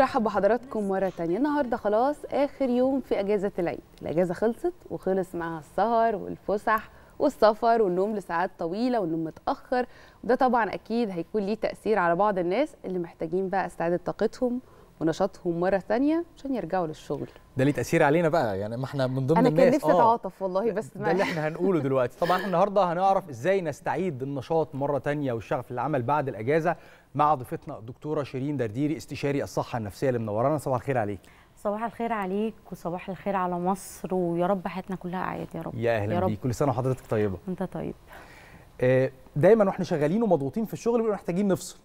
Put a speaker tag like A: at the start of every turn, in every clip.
A: برحب بحضراتكم مرة تانية النهاردة خلاص آخر يوم في أجازة العيد الأجازة خلصت وخلص معها السهر والفسح والسفر والنوم لساعات طويلة والنوم متأخر وده طبعا أكيد هيكون ليه تأثير على بعض الناس اللي محتاجين بقى استعادة طاقتهم ونشاطهم مره ثانيه عشان يرجعوا للشغل
B: ده ليه تاثير علينا بقى يعني ما احنا من ضمن أنا الناس انا كان نفسي آه.
A: اتعاطف والله بس ده اللي احنا
B: هنقوله دلوقتي طبعا احنا النهارده هنعرف ازاي نستعيد النشاط مره ثانيه والشغف للعمل بعد الاجازه مع ضيفتنا الدكتوره شيرين درديري استشاري الصحه النفسيه اللي منورانا صباح الخير عليك
C: صباح الخير عليك وصباح الخير على مصر ويا رب حياتنا كلها اعياد يا رب يا اهلا بيك
B: كل سنه وحضرتك طيبه انت طيب آه، دايما واحنا شغالين ومضغوطين في الشغل بنبقى محتاجين نفصل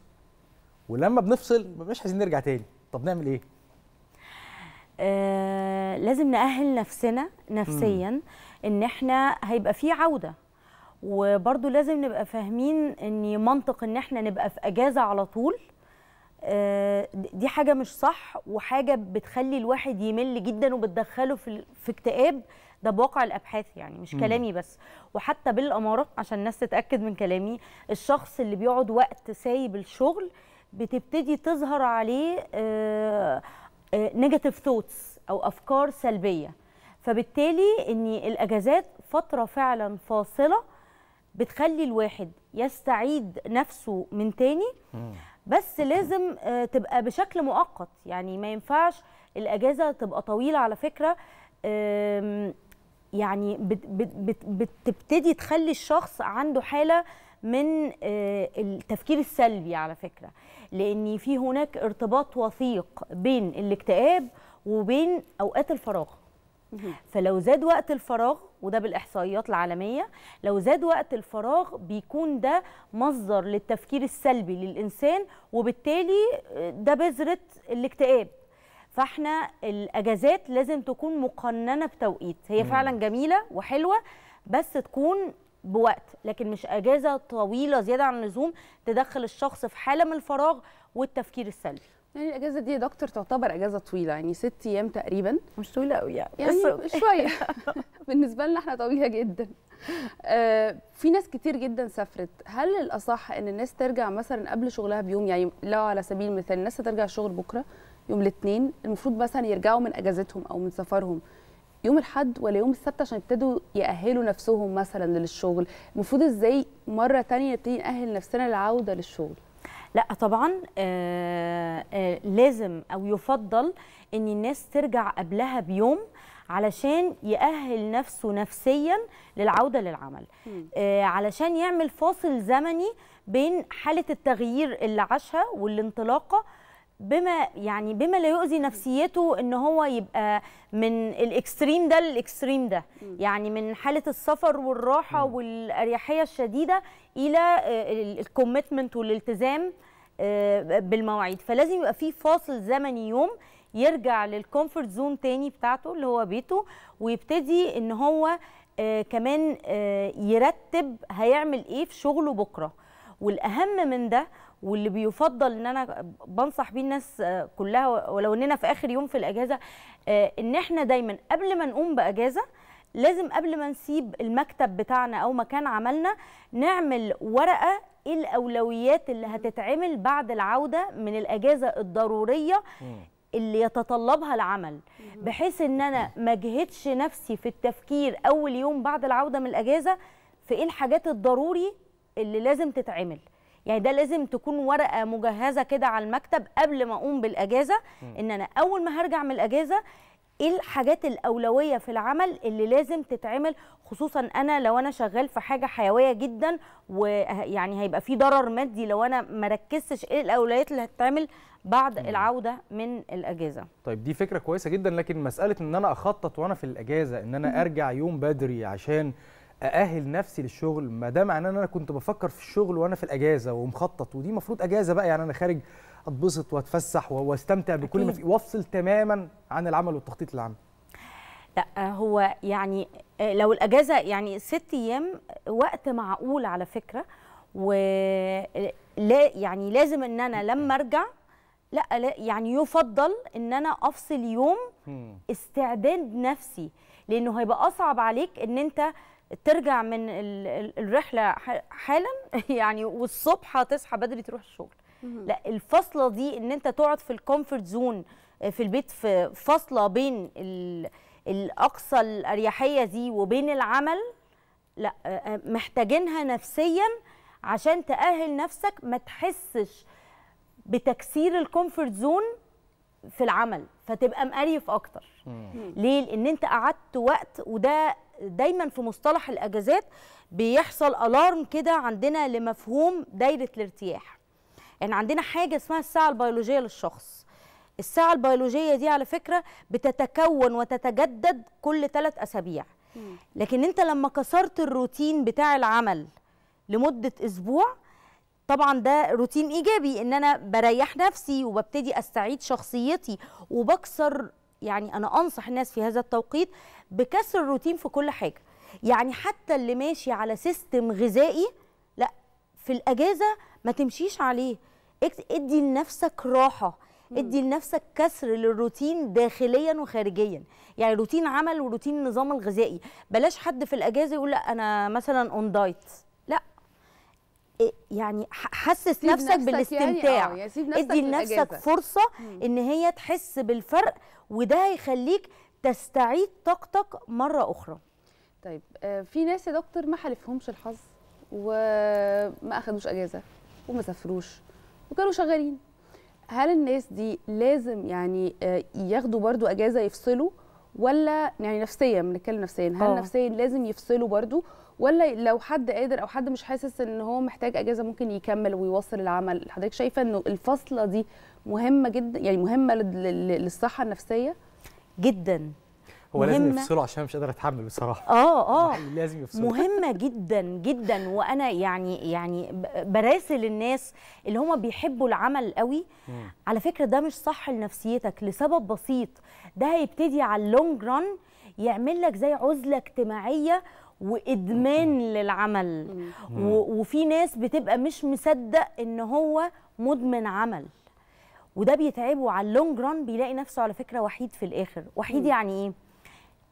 B: ولما بنفصل مش عايزين نرجع تاني طب نعمل ايه
C: آه لازم نأهل نفسنا نفسيا مم. ان احنا هيبقى في عوده وبرضه لازم نبقى فاهمين ان منطق ان احنا نبقى في اجازه على طول آه دي حاجه مش صح وحاجه بتخلي الواحد يمل جدا وبتدخله في في اكتئاب ده بواقع الابحاث يعني مش مم. كلامي بس وحتى بالاماره عشان الناس تتاكد من كلامي الشخص اللي بيقعد وقت سايب الشغل بتبتدي تظهر عليه نيجاتيف آه، ثوتس آه، او افكار سلبيه فبالتالي ان الاجازات فتره فعلا فاصله بتخلي الواحد يستعيد نفسه من تاني بس لازم آه، تبقى بشكل مؤقت يعني ما ينفعش الاجازه تبقى طويله على فكره يعني بتبتدي تخلي الشخص عنده حاله من التفكير السلبي على فكره لان في هناك ارتباط وثيق بين الاكتئاب وبين اوقات الفراغ فلو زاد وقت الفراغ وده بالاحصائيات العالميه لو زاد وقت الفراغ بيكون ده مصدر للتفكير السلبي للانسان وبالتالي آه، ده بذره الاكتئاب فاحنا الاجازات لازم تكون مقننه بتوقيت هي فعلا جميله وحلوه بس تكون بوقت لكن مش اجازه طويله زياده عن اللزوم تدخل الشخص في حاله من الفراغ والتفكير السلبي
A: يعني الاجازه دي يا دكتور تعتبر اجازه طويله يعني ست ايام تقريبا مش طويله قوي يعني, يعني شويه بالنسبه لنا احنا طويله جدا آه في ناس كتير جدا سافرت هل الاصح ان الناس ترجع مثلا قبل شغلها بيوم يعني لو على سبيل المثال الناس هترجع الشغل بكره يوم الاثنين المفروض مثلا يرجعوا من اجازتهم او من سفرهم يوم الاحد ولا يوم السبت عشان يبتدوا ياهلوا نفسهم مثلا للشغل المفروض ازاي مره ثانيه نبتدي ناهل نفسنا للعوده للشغل لا طبعا آآ آه، آآ آه، لازم او
C: يفضل ان الناس ترجع قبلها بيوم علشان يأهل نفسه نفسيا للعودة للعمل آه، علشان يعمل فاصل زمني بين حالة التغيير اللي عاشها والانطلاقة بما يعني بما لا يؤذي نفسيته ان هو يبقى من الاكستريم ده للاكستريم ده يعني من حاله السفر والراحه والاريحيه الشديده الى الكوميتمنت والالتزام آه، بالمواعيد فلازم يبقى في فاصل زمني يوم يرجع للكومفورت زون تاني بتاعته اللي هو بيته ويبتدي ان هو آه، كمان آه، يرتب هيعمل ايه في شغله بكره والاهم من ده واللي بيفضل ان انا بنصح بيه الناس كلها ولو اننا في اخر يوم في الاجازه آه، ان احنا دايما قبل ما نقوم باجازه لازم قبل ما نسيب المكتب بتاعنا او مكان عملنا نعمل ورقه ايه الاولويات اللي هتتعمل بعد العوده من الاجازه الضروريه اللي يتطلبها العمل بحيث ان انا ما اجهدش نفسي في التفكير اول يوم بعد العوده من الاجازه في ايه الحاجات الضروري اللي لازم تتعمل يعني ده لازم تكون ورقه مجهزه كده على المكتب قبل ما اقوم بالاجازه ان انا اول ما هرجع من الاجازه ايه الحاجات الاولويه في العمل اللي لازم تتعمل خصوصا انا لو انا شغال في حاجه حيويه جدا ويعني هيبقى في ضرر مادي لو انا ما ركزتش ايه الاولويات اللي هتتعمل بعد م. العوده من الاجازه
B: طيب دي فكره كويسه جدا لكن مساله ان انا اخطط وانا في الاجازه ان انا ارجع يوم بدري عشان ااهل نفسي للشغل ما دام معناه ان انا كنت بفكر في الشغل وانا في الاجازه ومخطط ودي المفروض اجازه بقى يعني انا خارج اتبسط واتفسح واستمتع بكل ما في وافصل تماما عن العمل والتخطيط للعمل
C: لا هو يعني آه، لو الاجازه يعني ست ايام وقت معقول على فكره و آه، لا يعني لازم ان انا لما ارجع لا, لا يعني يفضل ان انا افصل يوم استعداد نفسي لانه هيبقى اصعب عليك ان انت ترجع من الرحله حالا يعني والصبح هتصحى بدري تروح الشغل لا الفاصله دي ان انت تقعد في الكومفورت زون آه، في البيت في فاصله بين الاقصى الاريحيه دي وبين العمل لا آه، آه، محتاجينها نفسيا عشان تاهل نفسك ما تحسش بتكسير الكومفورت زون في العمل فتبقى مقريف اكتر ليه لان انت قعدت وقت وده دايما في مصطلح الاجازات بيحصل الارم كده عندنا لمفهوم دايره الارتياح يعني عندنا حاجه اسمها الساعه البيولوجيه للشخص الساعه البيولوجيه دي على فكره بتتكون وتتجدد كل ثلاث اسابيع لكن انت لما كسرت الروتين بتاع العمل لمده اسبوع طبعا ده روتين ايجابي ان انا بريح نفسي وببتدي استعيد شخصيتي وبكسر يعني انا انصح الناس في هذا التوقيت بكسر الروتين في كل حاجه يعني حتى اللي ماشي على سيستم غذائي لا في الاجازه ما تمشيش عليه ادي لنفسك راحه ادي لنفسك كسر للروتين داخليا وخارجيا يعني روتين عمل وروتين النظام الغذائي بلاش حد في الاجازه يقول لا انا مثلا اون دايت إيه، يعني حسس نفسك, نفسك يعني، بالاستمتاع آه، يعني ادي لنفسك فرصه مم. ان هي
A: تحس بالفرق وده هيخليك تستعيد طاقتك مره اخرى طيب آه، في ناس يا دكتور ما حالفهمش الحظ وما اخدوش اجازه وما سافروش وكانوا شغالين هل الناس دي لازم يعني آه، ياخدوا برضو اجازه يفصلوا ولا يعني نفسيا بنتكلم نفسيا هل أوه. نفسيا لازم يفصلوا برضو ولا لو حد قادر او حد مش حاسس ان هو محتاج اجازه ممكن يكمل ويواصل العمل حضرتك شايفه انه الفصله دي مهمه جدا يعني مهمه للصحه النفسيه جدا هو مهمة. لازم يفصله
B: عشان مش قادره اتحمل بصراحه اه اه يعني لازم يفصله مهمه
C: جدا جدا وانا يعني يعني براسل الناس اللي هم بيحبوا العمل قوي م. على فكره ده مش صح لنفسيتك لسبب بسيط ده هيبتدي على اللونج ران يعمل لك زي عزله اجتماعيه وادمان للعمل وفي ناس بتبقى مش مصدق ان هو مدمن عمل وده بيتعبه على اللونج ران بيلاقي نفسه على فكره وحيد في الاخر وحيد مم. يعني ايه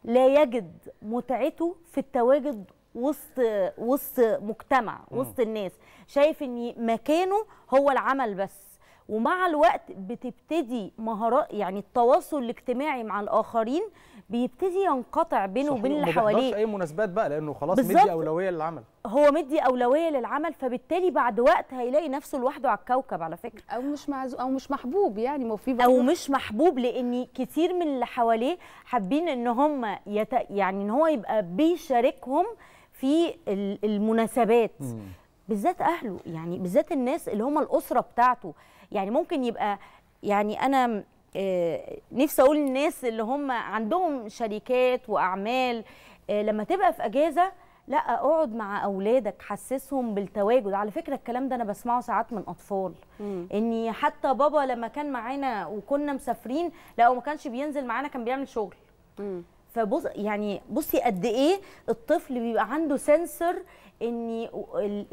C: لا يجد متعته في التواجد وسط وسط مجتمع وسط الناس شايف ان مكانه هو العمل بس ومع الوقت بتبتدي مهارات يعني التواصل الاجتماعي مع الاخرين بيبتدي ينقطع بينه وبين اللي حواليه ما اي
B: مناسبات بقى لانه خلاص مدي اولويه للعمل
C: هو مدي اولويه للعمل فبالتالي بعد وقت هيلاقي نفسه لوحده على الكوكب على فكره او مش معزو او مش محبوب يعني ما في او مش محبوب لان كتير من اللي حواليه حابين ان هم يت... يعني ان هو يبقى بيشاركهم في المناسبات بالذات اهله يعني بالذات الناس اللي هم الاسره بتاعته يعني ممكن يبقى يعني انا آه، نفسي اقول للناس اللي هم عندهم شركات واعمال آه، لما تبقى في اجازه لا اقعد مع اولادك حسسهم بالتواجد على فكره الكلام ده انا بسمعه ساعات من اطفال مم. اني حتى بابا لما كان معانا وكنا مسافرين لا وما ما كانش بينزل معانا كان بيعمل شغل فبص يعني بصي قد ايه الطفل بيبقى عنده سنسر ان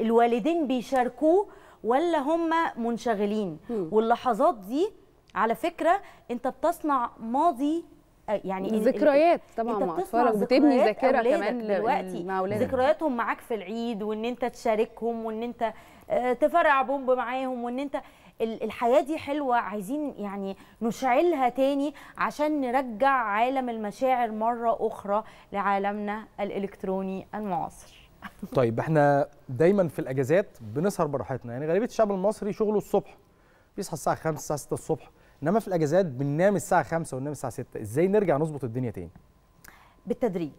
C: الوالدين بيشاركوه ولا هم منشغلين واللحظات دي على فكره انت بتصنع ماضي آه، يعني ذكريات طبعا انت اطفالك بتبني ذاكره كمان دلوقتي مع اولادك ذكرياتهم معاك في العيد وان انت تشاركهم وان انت آه، تفرع بومب معاهم وان انت الحياه دي حلوه عايزين يعني نشعلها تاني عشان نرجع عالم المشاعر مره اخرى لعالمنا الالكتروني المعاصر
B: طيب احنا دايما في الاجازات بنسهر براحتنا يعني غالبيه الشعب المصري شغله الصبح بيصحى الساعه 5 الساعه 6 الصبح انما في الاجازات بننام الساعه 5 وننام الساعه 6 ازاي نرجع نظبط الدنيا تاني
C: بالتدريج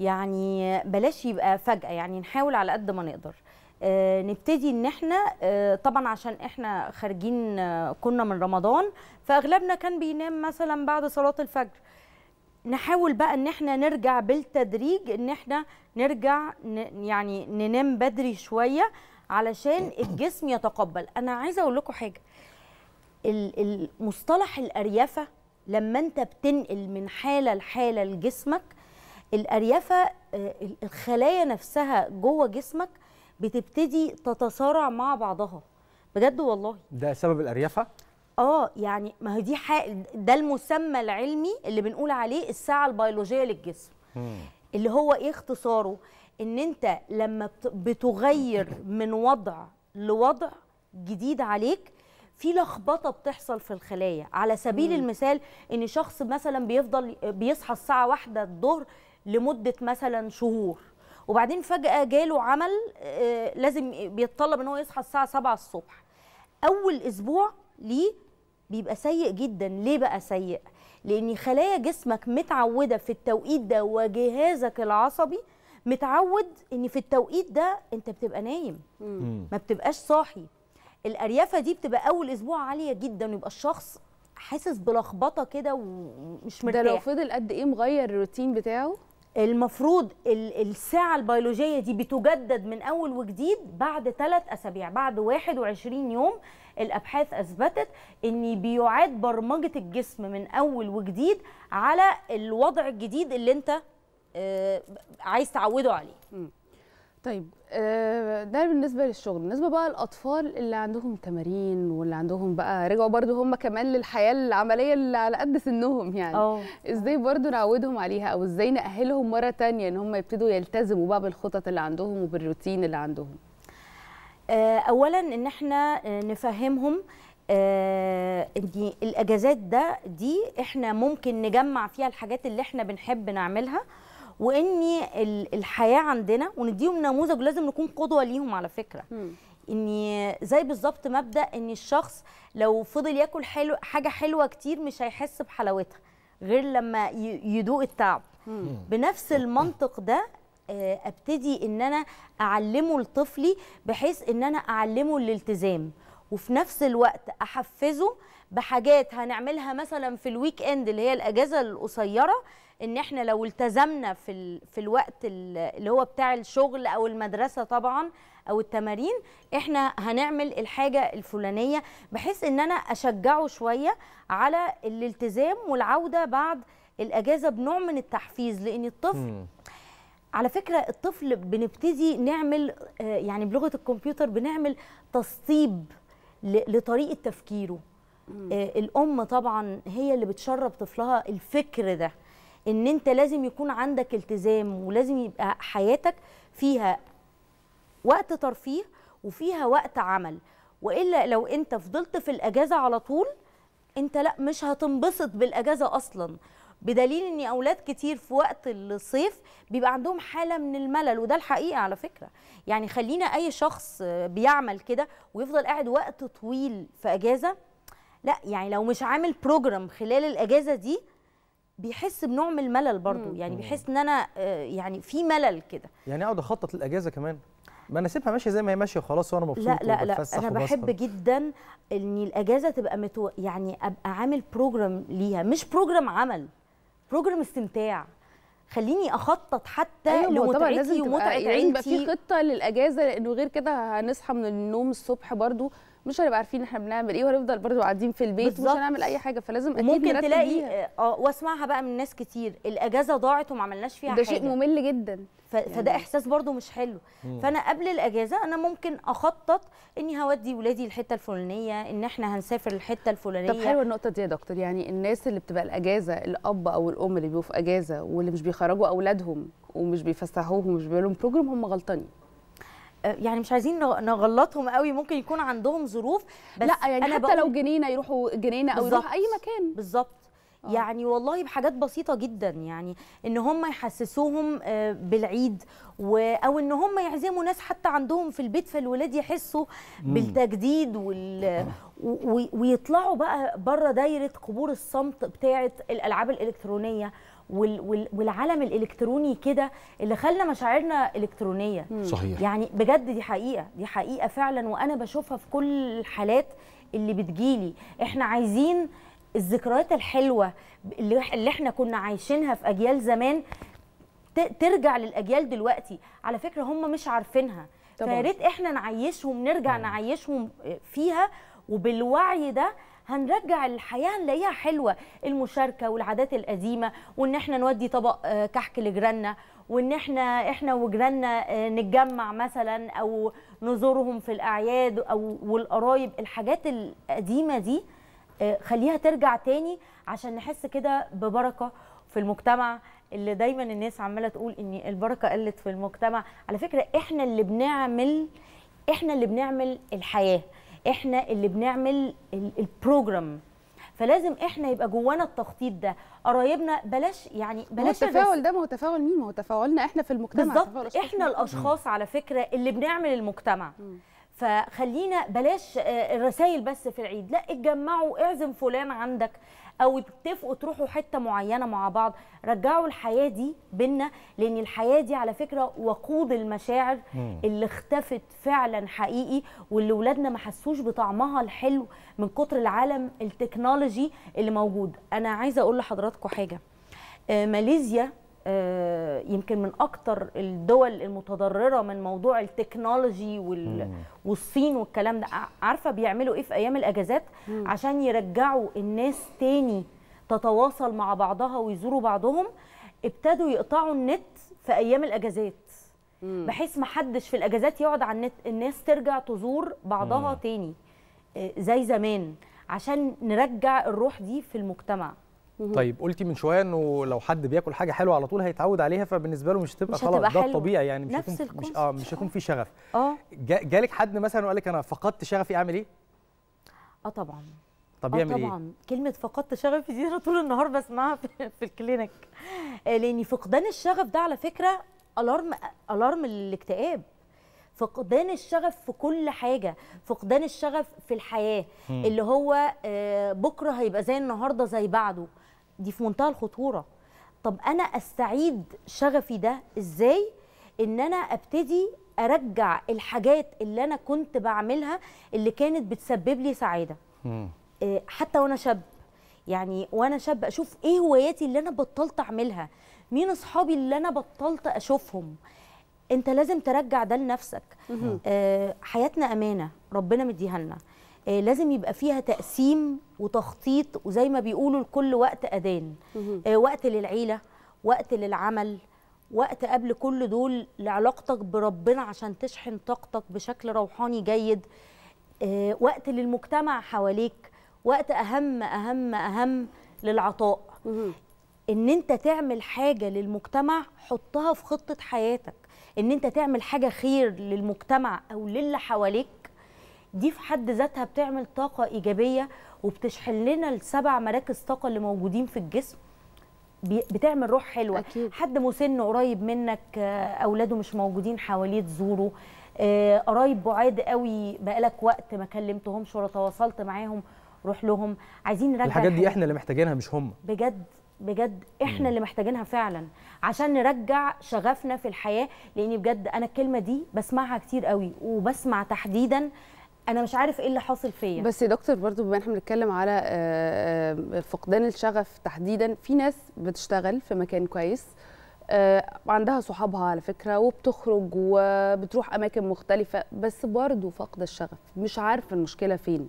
C: يعني بلاش يبقى فجاه يعني نحاول على قد ما نقدر آه، نبتدي ان احنا آه، طبعا عشان احنا خارجين آه، كنا من رمضان فاغلبنا كان بينام مثلا بعد صلاه الفجر نحاول بقى ان احنا نرجع بالتدريج ان احنا نرجع يعني ننام بدري شويه علشان الجسم يتقبل انا عايزه اقول لكم حاجه المصطلح الاريافه لما انت بتنقل من حاله لحاله لجسمك الاريافه آه، الخلايا نفسها جوه جسمك بتبتدي تتصارع مع بعضها بجد والله
B: ده سبب الاريافه
C: اه يعني ما هي دي حق ده المسمى العلمي اللي بنقول عليه الساعه البيولوجيه للجسم مم. اللي هو ايه اختصاره ان انت لما بتغير من وضع لوضع جديد عليك في لخبطه بتحصل في الخلايا على سبيل مم. المثال ان شخص مثلا بيفضل بيصحى الساعه واحدة الظهر لمده مثلا شهور وبعدين فجاه جاله عمل آه، لازم بيتطلب ان هو يصحى الساعه 7 الصبح اول اسبوع ليه بيبقى سيء جدا ليه بقى سيء لان خلايا جسمك متعوده في التوقيت ده وجهازك العصبي متعود ان في التوقيت ده انت بتبقى نايم مم. ما بتبقاش صاحي الاريافه دي بتبقى اول اسبوع عاليه جدا ويبقى الشخص حاسس بلخبطه كده ومش مرتاح ده لو
A: فضل قد ايه مغير الروتين بتاعه المفروض
C: الساعة البيولوجية دي بتجدد من أول وجديد بعد ثلاث أسابيع بعد 21 يوم الأبحاث أثبتت أن بيعاد برمجة الجسم من أول وجديد على الوضع الجديد اللي أنت آه، عايز تعوده عليه
A: طيب آه، ده بالنسبه للشغل بالنسبه بقى للاطفال اللي عندهم تمارين واللي عندهم بقى رجعوا برضو هم كمان للحياه العمليه اللي على قد سنهم يعني أوه. ازاي برضو نعودهم عليها او ازاي ناهلهم مره تانية ان هم يبتدوا يلتزموا بقى بالخطط اللي عندهم وبالروتين اللي عندهم آه، اولا ان احنا آه، نفهمهم إن الاجازات ده
C: دي احنا ممكن نجمع فيها الحاجات اللي احنا بنحب نعملها وان الحياه عندنا ونديهم نموذج لازم نكون قدوه ليهم على فكره ان زي بالظبط مبدا ان الشخص لو فضل ياكل حلو حاجه حلوه كتير مش هيحس بحلاوتها غير لما يدوق التعب بنفس المنطق ده آه، ابتدي ان انا اعلمه لطفلي بحيث ان انا اعلمه الالتزام وفي نفس الوقت احفزه بحاجات هنعملها مثلا في الويك اند اللي هي الاجازه القصيره ان احنا لو التزمنا في ال... في الوقت اللي هو بتاع الشغل او المدرسه طبعا او التمارين احنا هنعمل الحاجه الفلانيه بحيث ان انا اشجعه شويه على الالتزام والعوده بعد الاجازه بنوع من التحفيز لان الطفل على فكره الطفل بنبتدي نعمل آه، يعني بلغه الكمبيوتر بنعمل تسطيب لطريقه تفكيره آه، الام طبعا هي اللي بتشرب طفلها الفكر ده ان انت لازم يكون عندك التزام ولازم يبقى حياتك فيها وقت ترفيه وفيها وقت عمل والا لو انت فضلت في الاجازه على طول انت لا مش هتنبسط بالاجازه اصلا بدليل ان اولاد كتير في وقت الصيف بيبقى عندهم حاله من الملل وده الحقيقه على فكره يعني خلينا اي شخص بيعمل كده ويفضل قاعد وقت طويل في اجازه لا يعني لو مش عامل بروجرام خلال الاجازه دي بيحس بنوع من الملل برضو مم. يعني بيحس ان انا آه، يعني في ملل كده
B: يعني اقعد اخطط للاجازه كمان ما انا اسيبها ماشيه زي ما هي ماشيه خلاص وانا مبسوط لا لا لا انا بحب
C: جدا ان الاجازه تبقى متو... يعني ابقى عامل بروجرام ليها مش بروجرام عمل بروجرام استمتاع خليني اخطط حتى أيوة لمتعتي ومتعه عيلتي يبقى في
A: خطه للاجازه لانه غير كده هنصحى من النوم الصبح برضو مش هنبقى عارفين احنا بنعمل ايه وهنفضل برضو قاعدين في البيت بالزبط. مش هنعمل اي حاجه فلازم اكيد ممكن تلاقي آه،,
C: اه واسمعها بقى من ناس كتير الاجازه ضاعت وما عملناش فيها ده حاجه ده شيء
A: ممل جدا
C: ف... يعني. فده احساس برضو مش حلو مم. فانا قبل الاجازه انا ممكن اخطط اني هودي ولادي الحته الفلانيه ان احنا هنسافر الحته الفلانيه طب حلوه النقطه
A: دي يا دكتور يعني الناس اللي بتبقى الاجازه الاب او الام اللي بيبقوا في اجازه واللي مش بيخرجوا اولادهم ومش بيفسحوهم ومش بيعملوا بروجرام هم غلطانين
C: يعني مش عايزين نغلطهم قوي ممكن يكون عندهم ظروف بس لا يعني أنا حتى لو جنينه
A: يروحوا جنينه او يروحوا اي مكان
C: بالظبط آه. يعني والله بحاجات بسيطة جدا يعني ان هم يحسسوهم آه، بالعيد او ان هم يعزموا ناس حتى عندهم في البيت فالولاد يحسوا بالتجديد وال... ويطلعوا بقى بره دايرة قبور الصمت بتاعة الالعاب الالكترونية والعالم الالكتروني كده اللي خلى مشاعرنا الكترونيه صحيح يعني بجد دي حقيقه دي حقيقه فعلا وانا بشوفها في كل الحالات اللي بتجيلي احنا عايزين الذكريات الحلوه اللي احنا كنا عايشينها في اجيال زمان ترجع للاجيال دلوقتي على فكره هم مش عارفينها فيا ريت احنا نعيشهم نرجع نعيشهم آه، فيها وبالوعي ده هنرجع الحياه نلاقيها حلوه المشاركه والعادات القديمه وان احنا نودي طبق آه، كحك لجيراننا وان احنا احنا وجيراننا آه، نتجمع مثلا او نزورهم في الاعياد او والقرايب الحاجات القديمه دي آه، خليها ترجع تاني عشان نحس كده ببركه في المجتمع اللي دايما الناس عماله تقول ان البركه قلت في المجتمع على فكره احنا اللي بنعمل احنا اللي بنعمل الحياه احنا اللي بنعمل البروجرام فلازم احنا يبقى جوانا التخطيط ده قرايبنا بلاش يعني بلاش التفاعل
A: ده ما هو تفاعل مين ما هو تفاعلنا احنا في المجتمع بالظبط احنا الاشخاص
C: على فكره اللي بنعمل المجتمع م. فخلينا بلاش آه، الرسائل بس في العيد لا اتجمعوا اعزم فلان عندك او اتفقوا تروحوا حته معينه مع بعض رجعوا الحياه دي بينا لان الحياه دي على فكره وقود المشاعر اللي اختفت فعلا حقيقي واللي ولادنا ما حسوش بطعمها الحلو من كتر العالم التكنولوجي اللي موجود انا عايزه اقول لحضراتكم حاجه آه، ماليزيا آه، يمكن من اكتر الدول المتضرره من موضوع التكنولوجي والصين والكلام ده عارفه بيعملوا ايه في ايام الاجازات عشان يرجعوا الناس تاني تتواصل مع بعضها ويزوروا بعضهم ابتدوا يقطعوا النت في ايام الاجازات بحيث ما حدش في الاجازات يقعد على النت الناس ترجع تزور بعضها تاني آه، زي زمان عشان نرجع الروح دي في المجتمع طيب
B: قلتي من شويه انه لو حد بياكل حاجه حلوه على طول هيتعود عليها فبالنسبه له مش هتبقى خلاص ده الطبيعي يعني مش نفس مش اه مش هيكون في شغف اه جالك حد مثلا وقال لك انا
C: فقدت شغفي اعمل ايه؟ اه طبعا
B: طب آه، يعمل ايه؟ طبعا
C: كلمه فقدت شغفي دي انا طول النهار بسمعها في, في آه، لان فقدان الشغف ده على فكره الارم الارم الاكتئاب فقدان الشغف في كل حاجه فقدان الشغف في الحياه م. اللي هو آه، بكره هيبقى زي النهارده زي بعده دي في منتهى الخطوره طب انا استعيد شغفي ده ازاي ان انا ابتدي ارجع الحاجات اللي انا كنت بعملها اللي كانت بتسبب لي سعاده آه، حتى وانا شاب يعني وانا شاب اشوف ايه هواياتي اللي انا بطلت اعملها مين اصحابي اللي انا بطلت اشوفهم انت لازم ترجع ده لنفسك آه حياتنا امانه ربنا مديها لنا آه، لازم يبقى فيها تقسيم وتخطيط وزي ما بيقولوا لكل وقت أذان آه، وقت للعيلة وقت للعمل وقت قبل كل دول لعلاقتك بربنا عشان تشحن طاقتك بشكل روحاني جيد آه، وقت للمجتمع حواليك وقت أهم أهم أهم للعطاء ان انت تعمل حاجه للمجتمع حطها في خطه حياتك ان انت تعمل حاجه خير للمجتمع او للي حواليك دي في حد ذاتها بتعمل طاقه ايجابيه وبتشحن لنا السبع مراكز طاقه اللي موجودين في الجسم بتعمل روح حلوه أكيد. حد مسن قريب منك آه، اولاده مش موجودين حواليه تزوره آه، قرايب بعاد قوي بقالك وقت ما كلمتهمش ولا تواصلت معاهم روح لهم عايزين نرجع الحاجات دي احنا
B: اللي محتاجينها مش هم
C: بجد بجد احنا اللي محتاجينها فعلا عشان نرجع شغفنا في الحياه لان بجد انا الكلمه دي بسمعها كتير قوي وبسمع تحديدا انا مش عارف ايه اللي حاصل فيا بس يا
A: دكتور برضو بما احنا بنتكلم على آه، آه، آه، فقدان الشغف تحديدا في ناس بتشتغل في مكان كويس عندها صحابها على فكره وبتخرج وبتروح اماكن مختلفه بس برضو فقد الشغف مش عارفه المشكله فين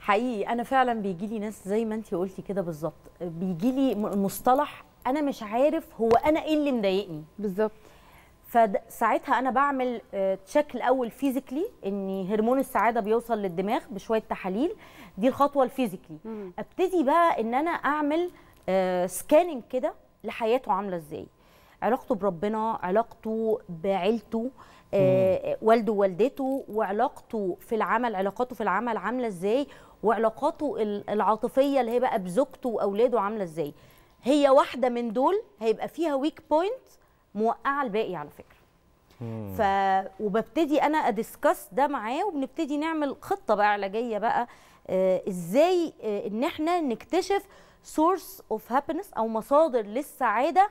C: حقيقي انا فعلا بيجي لي ناس زي ما انت قلتي كده بالظبط بيجي لي مصطلح انا مش عارف هو انا ايه اللي مضايقني بالظبط فساعتها انا بعمل تشيك آه، الاول فيزيكلي ان هرمون السعاده بيوصل للدماغ بشويه تحاليل دي الخطوه الفيزيكلي ابتدي بقى ان انا اعمل سكاننج آه، كده لحياته عامله ازاي علاقته بربنا علاقته بعيلته آه، والده ووالدته وعلاقته في العمل علاقاته في العمل عامله ازاي وعلاقاته العاطفيه اللي هي بقى بزوجته واولاده عامله ازاي هي واحده من دول هيبقى فيها ويك بوينت موقعه الباقي على فكره ف وببتدي انا ادسكس ده معاه وبنبتدي نعمل خطه بقى علاجيه بقى آه ازاي آه ان احنا نكتشف سورس اوف هابينس او مصادر للسعاده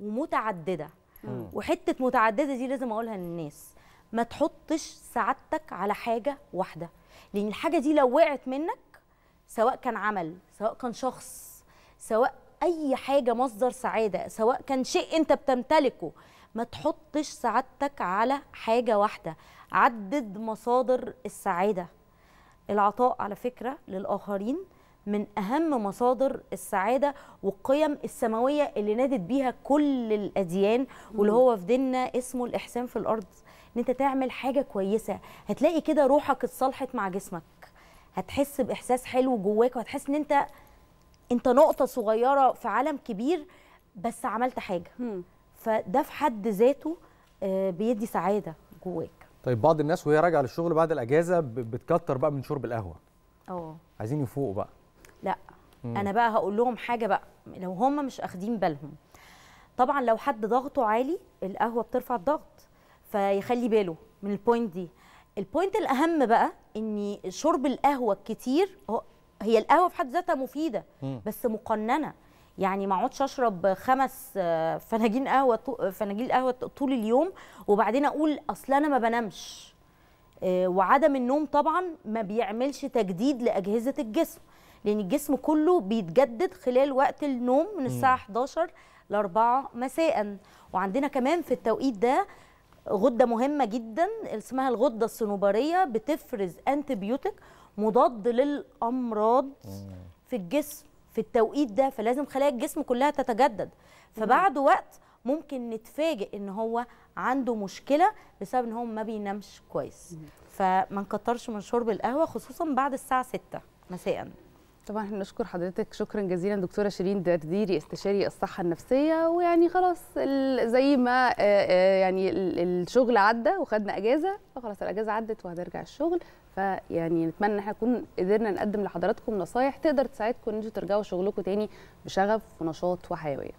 C: ومتعدده مم. وحته متعدده دي لازم اقولها للناس ما تحطش سعادتك على حاجه واحده لان الحاجه دي لو وقعت منك سواء كان عمل سواء كان شخص سواء اي حاجه مصدر سعاده سواء كان شيء انت بتمتلكه ما تحطش سعادتك على حاجه واحده عدد مصادر السعاده العطاء على فكره للاخرين من اهم مصادر السعاده والقيم السماويه اللي نادت بيها كل الاديان واللي هو في ديننا اسمه الاحسان في الارض ان انت تعمل حاجه كويسه هتلاقي كده روحك اتصالحت مع جسمك هتحس باحساس حلو جواك وهتحس ان انت انت نقطه صغيره في عالم كبير بس عملت حاجه فده في حد ذاته آه، بيدي سعاده جواك
B: طيب بعض الناس وهي راجعه للشغل بعد الاجازه بتكتر بقى من شرب القهوه اه عايزين يفوقوا بقى لا مم. انا
C: بقى هقول لهم حاجه بقى لو هم مش اخدين بالهم طبعا لو حد ضغطه عالي القهوه بترفع الضغط فيخلي باله من البوينت دي البوينت الاهم بقى ان شرب القهوه الكتير هي القهوه في حد ذاتها مفيده بس مقننه يعني ما اقعدش اشرب خمس آه، فناجين قهوه فناجيل قهوه طول اليوم وبعدين اقول اصل انا ما بنامش آه، وعدم النوم طبعا ما بيعملش تجديد لاجهزه الجسم لان الجسم كله بيتجدد خلال وقت النوم من الساعه 11 ل 4 مساء وعندنا كمان في التوقيت ده غده مهمه جدا اسمها الغده الصنوبريه بتفرز انتبيوتيك مضاد للامراض في الجسم في التوقيت ده فلازم خلايا الجسم كلها تتجدد فبعد وقت ممكن نتفاجئ ان هو عنده مشكله بسبب ان هو ما بينامش كويس فما نكترش من شرب القهوه خصوصا بعد الساعه 6 مساء
A: طبعا احنا نشكر حضرتك شكرا جزيلا دكتوره شيرين درديري استشاري الصحه النفسيه ويعني خلاص زي ما يعني الشغل عدى وخدنا اجازه فخلاص الاجازه عدت وهنرجع الشغل فيعني نتمنى ان احنا نكون قدرنا نقدم لحضراتكم نصايح تقدر تساعدكم ان انتوا ترجعوا شغلكم تاني بشغف ونشاط وحيويه